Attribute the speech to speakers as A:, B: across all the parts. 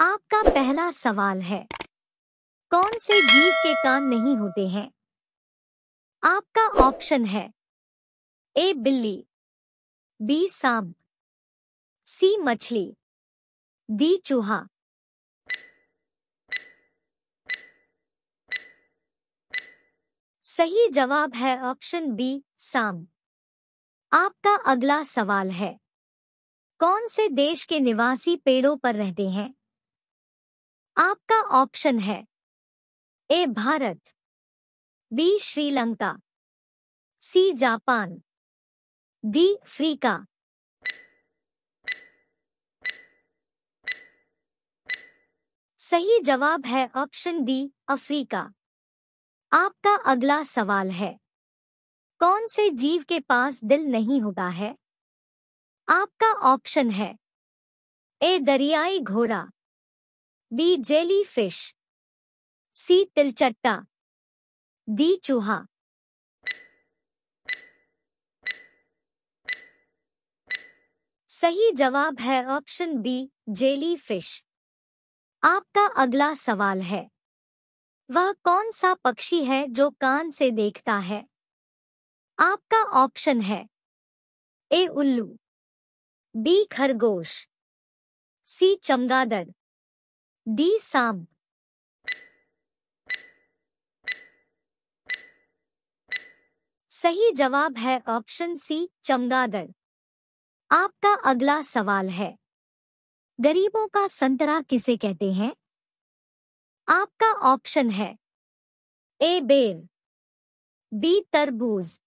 A: आपका पहला सवाल है कौन से जीव के कान नहीं होते हैं आपका ऑप्शन है ए बिल्ली बी सांप सी मछली डी चूहा सही जवाब है ऑप्शन बी सांप आपका अगला सवाल है कौन से देश के निवासी पेड़ों पर रहते हैं आपका ऑप्शन है A Bharat B Sri Lanka C Japan D Africa सही जवाब है ऑप्शन डी अफ्रीका आपका अगला सवाल है कौन से जीव के पास दिल नहीं होता है आपका ऑप्शन है ए दरियाई घोड़ा बी जेली फिश सी तिलचट्टा डी चूहा सही जवाब है ऑप्शन बी जेली फिश आपका अगला सवाल है वह कौन सा पक्षी है जो कान से देखता है आपका ऑप्शन है ए उल्लू बी खरगोश सी चमगादड़ D. Sam. सही जवाब है ऑप्शन सी चमगादड़ आपका अगला सवाल है गरीबों का संतरा किसे कहते हैं आपका ऑप्शन है ए बेल बी तरबूज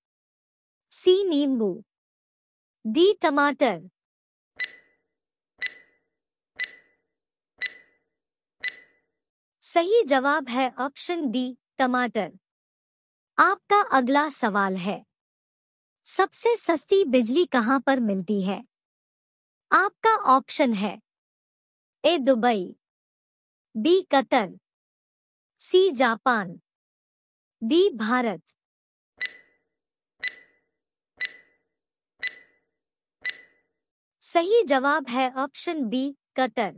A: सी नींबू डी टमाटर सही जवाब है ऑप्शन डी टमाटर आपका अगला सवाल है सबसे सस्ती बिजली कहां पर मिलती है आपका ऑप्शन है A Dubai B Qatar C Japan D Bharat सही जवाब है ऑप्शन बी कतर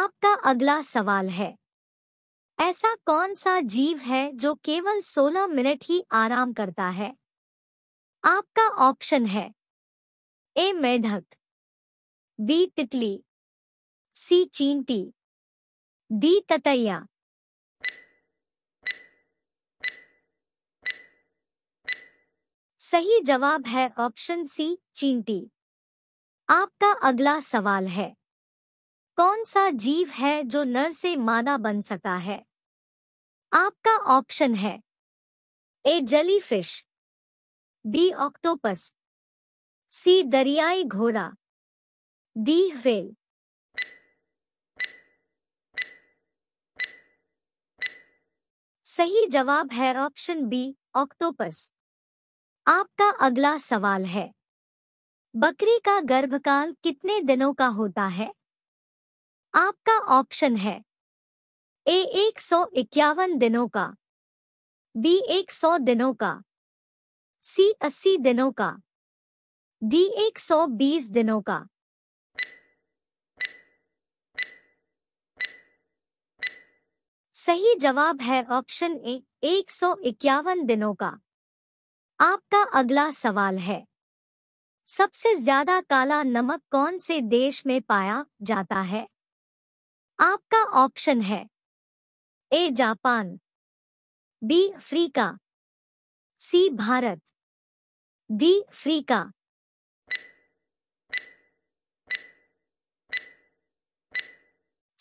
A: आपका अगला सवाल है ऐसा कौन सा जीव है जो केवल 16 मिनट ही आराम करता है आपका ऑप्शन है ए मेढक बी तितली सी चींटी डी ततैया सही जवाब है ऑप्शन सी चींटी आपका अगला सवाल है कौन सा जीव है जो नर से मादा बन सका है आपका ऑप्शन है ए जली फिश बी ऑक्टोपस सी दरियाई घोड़ा डी व्हेल सही जवाब है ऑप्शन बी ऑक्टोपस आपका अगला सवाल है बकरी का गर्भकाल कितने दिनों का होता है ऑप्शन है ए एक सौ इक्यावन दिनों का बी एक सौ दिनों का सी अस्सी दिनों का डी एक सौ बीस दिनों का सही जवाब है ऑप्शन ए एक सौ इक्यावन दिनों का आपका अगला सवाल है सबसे ज्यादा काला नमक कौन से देश में पाया जाता है आपका ऑप्शन है A Japan B Africa C Bharat D Africa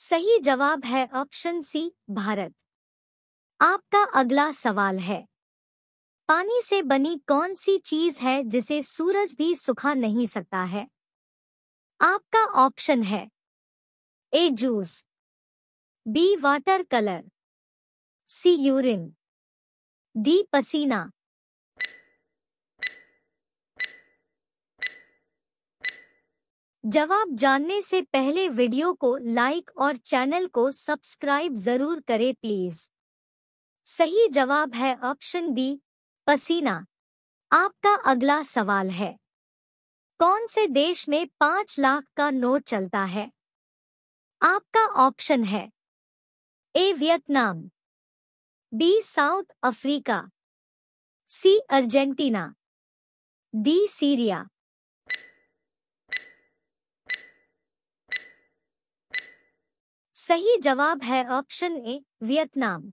A: सही जवाब है ऑप्शन सी भारत आपका अगला सवाल है पानी से बनी कौन सी चीज है जिसे सूरज भी सुखा नहीं सकता है आपका ऑप्शन है A juice B. Water color. C. Urine. D. Pasina. जवाब जानने से पहले वीडियो को लाइक और चैनल को सब्सक्राइब जरूर करें प्लीज सही जवाब है ऑप्शन डी पसीना आपका अगला सवाल है कौन से देश में पांच लाख का नोट चलता है आपका ऑप्शन है A Vietnam B South Africa C Argentina D Syria सही जवाब है ऑप्शन ए वियतनाम